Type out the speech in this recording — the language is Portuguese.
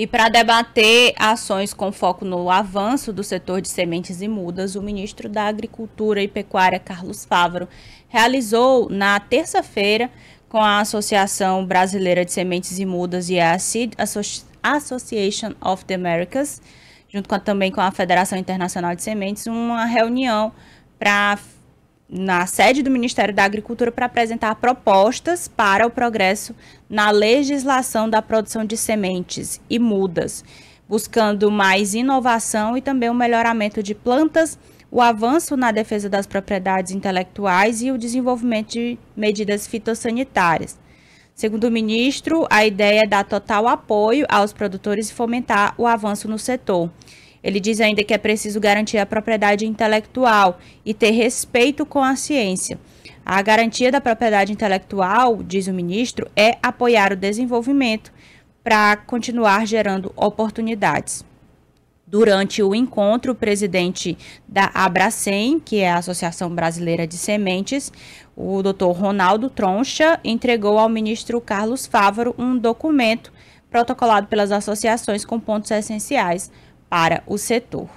E para debater ações com foco no avanço do setor de sementes e mudas, o ministro da Agricultura e Pecuária, Carlos Fávaro, realizou na terça-feira, com a Associação Brasileira de Sementes e Mudas e a Seed Association of the Americas, junto com, também com a Federação Internacional de Sementes, uma reunião para na sede do Ministério da Agricultura para apresentar propostas para o progresso na legislação da produção de sementes e mudas, buscando mais inovação e também o melhoramento de plantas, o avanço na defesa das propriedades intelectuais e o desenvolvimento de medidas fitossanitárias. Segundo o ministro, a ideia é dar total apoio aos produtores e fomentar o avanço no setor. Ele diz ainda que é preciso garantir a propriedade intelectual e ter respeito com a ciência. A garantia da propriedade intelectual, diz o ministro, é apoiar o desenvolvimento para continuar gerando oportunidades. Durante o encontro, o presidente da Abracem, que é a Associação Brasileira de Sementes, o doutor Ronaldo Troncha, entregou ao ministro Carlos Fávaro um documento protocolado pelas associações com pontos essenciais para o setor.